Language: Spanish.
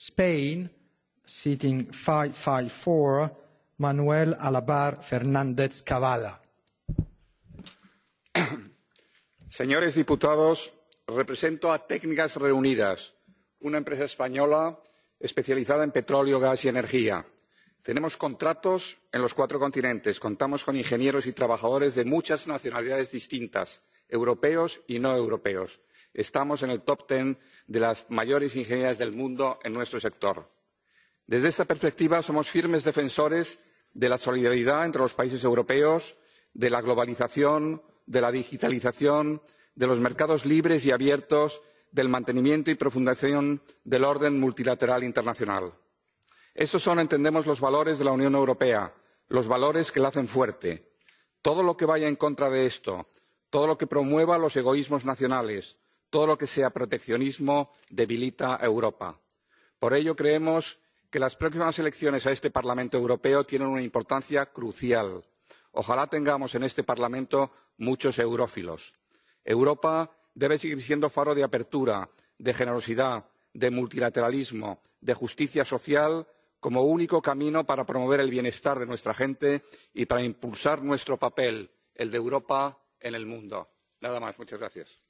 Spain, sitting 554, Manuel Alabar Fernández Cavada. Señores diputados, represento a Técnicas Reunidas, una empresa española especializada en petróleo, gas y energía. Tenemos contratos en los cuatro continentes, contamos con ingenieros y trabajadores de muchas nacionalidades distintas, europeos y no europeos estamos en el top ten de las mayores ingenierías del mundo en nuestro sector. desde esta perspectiva somos firmes defensores de la solidaridad entre los países europeos de la globalización de la digitalización de los mercados libres y abiertos del mantenimiento y profundización del orden multilateral internacional. estos son entendemos los valores de la unión europea los valores que la hacen fuerte. todo lo que vaya en contra de esto todo lo que promueva los egoísmos nacionales todo lo que sea proteccionismo debilita a europa. por ello creemos que las próximas elecciones a este parlamento europeo tienen una importancia crucial. ojalá tengamos en este parlamento muchos eurófilos. europa debe seguir siendo faro de apertura de generosidad de multilateralismo de justicia social como único camino para promover el bienestar de nuestra gente y para impulsar nuestro papel el de europa en el mundo. nada más. muchas gracias.